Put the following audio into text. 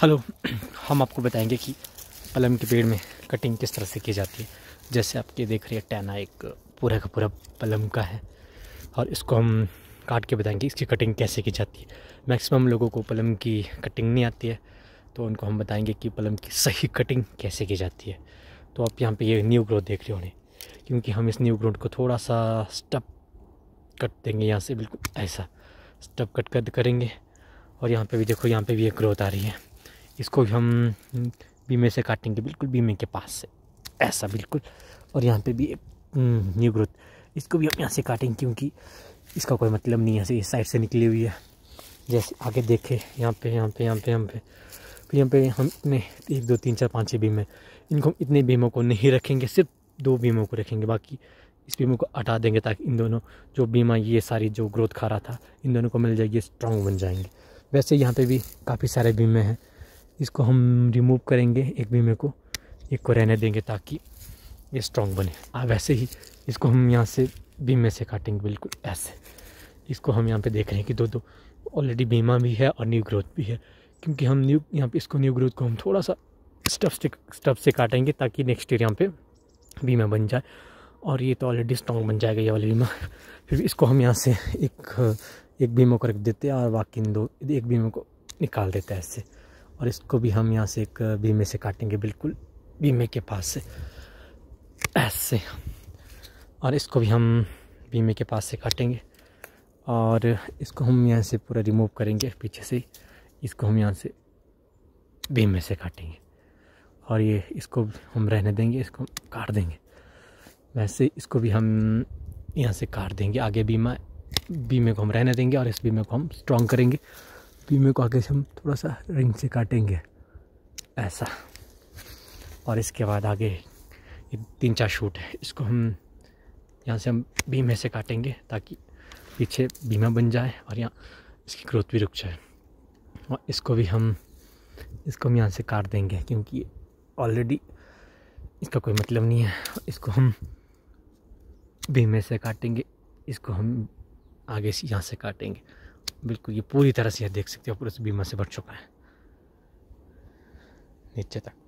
hello हम आपको बताएंगे कि पलम के पेड़ में कटिंग किस तरह से की जाती है जैसे आप ये देख रहे हैं टैना एक पूरा का पूरा पलम का है और इसको हम काट के बताएंगे इसकी कटिंग कैसे की जाती है मैक्सिमम लोगों को पलम की कटिंग नहीं आती है तो उनको हम बताएंगे कि पलम की सही कटिंग कैसे की जाती है तो आप यहाँ पे ये न्यू ग्रोथ देख रहे होंगे क्योंकि हम इस न्यू ग्रोथ को थोड़ा सा स्टप कट देंगे यहाँ से बिल्कुल ऐसा स्टप कट कट करेंगे और यहाँ पे भी देखो यहाँ पे भी एक ग्रोथ आ रही है इसको भी हम बीमे से काटेंगे बिल्कुल बीमे के पास से ऐसा बिल्कुल और यहाँ पे भी न्यू हम्म, ग्रोथ इसको भी हम यहाँ से काटेंगे क्योंकि इसका कोई मतलब नहीं है ऐसे इस साइड से निकली हुई है जैसे आगे देखे यहाँ पे यहाँ पे यहाँ पे यहाँ पे फिर यहाँ पे हम इतने एक दो तीन चार पाँच छः बीमे इनको इतने बीमों को नहीं रखेंगे सिर्फ दो बीमों को रखेंगे बाकी इस बीमे को हटा देंगे ताकि इन दोनों जो बीमा ये सारी जो ग्रोथ खा रहा था इन दोनों को मिल जाएगी स्ट्रांग बन जाएंगे वैसे यहाँ पे भी काफ़ी सारे बीमे हैं इसको हम रिमूव करेंगे एक बीमे को एक को रहने देंगे ताकि ये स्ट्रॉन्ग बने आ वैसे ही इसको हम यहाँ से बीमे से काटेंगे बिल्कुल ऐसे इसको हम यहाँ पे देख रहे हैं कि दो दो ऑलरेडी बीमा भी है और न्यू ग्रोथ भी है क्योंकि हम न्यू यहाँ पे इसको न्यू ग्रोथ को हम थोड़ा सा स्टफ से स्टफ से काटेंगे ताकि नेक्स्ट ईयर यहाँ पे बीमा बन जाए और ये तो ऑलरेडी स्ट्रॉन्ग बन जाएगा ये वाला बीमा फिर इसको हम यहाँ से एक एक बीमा को रख देते हैं और बाकी दो एक बीमा को निकाल देते हैं ऐसे और इसको भी हम यहाँ से एक बीमे से काटेंगे बिल्कुल बीमे के पास से ऐसे और इसको भी हम बीमे के पास से काटेंगे और इसको हम यहाँ से पूरा रिमूव करेंगे पीछे से इसको हम यहाँ से बीमे से काटेंगे और ये इसको हम रहने देंगे इसको काट देंगे वैसे इसको भी हम यहाँ से काट देंगे आगे बीमा बीमे को हम रहने देंगे और इस बीमे को हम स्ट्रॉन्ग करेंगे बीमे को आगे से हम थोड़ा सा रिंग से काटेंगे ऐसा और इसके बाद आगे ये तीन चार शूट है इसको हम यहाँ से हम बीमे से काटेंगे ताकि पीछे बीमा बन जाए और यहाँ इसकी ग्रोथ भी रुक जाए और इसको भी हम इसको हम यहाँ से काट देंगे क्योंकि ऑलरेडी इसका कोई मतलब नहीं है इसको हम बीमे से काटेंगे इसको हम आगे से यहाँ से काटेंगे बिल्कुल ये पूरी तरह से देख सकते हो पूरे बीमा से बढ़ चुका है नीचे तक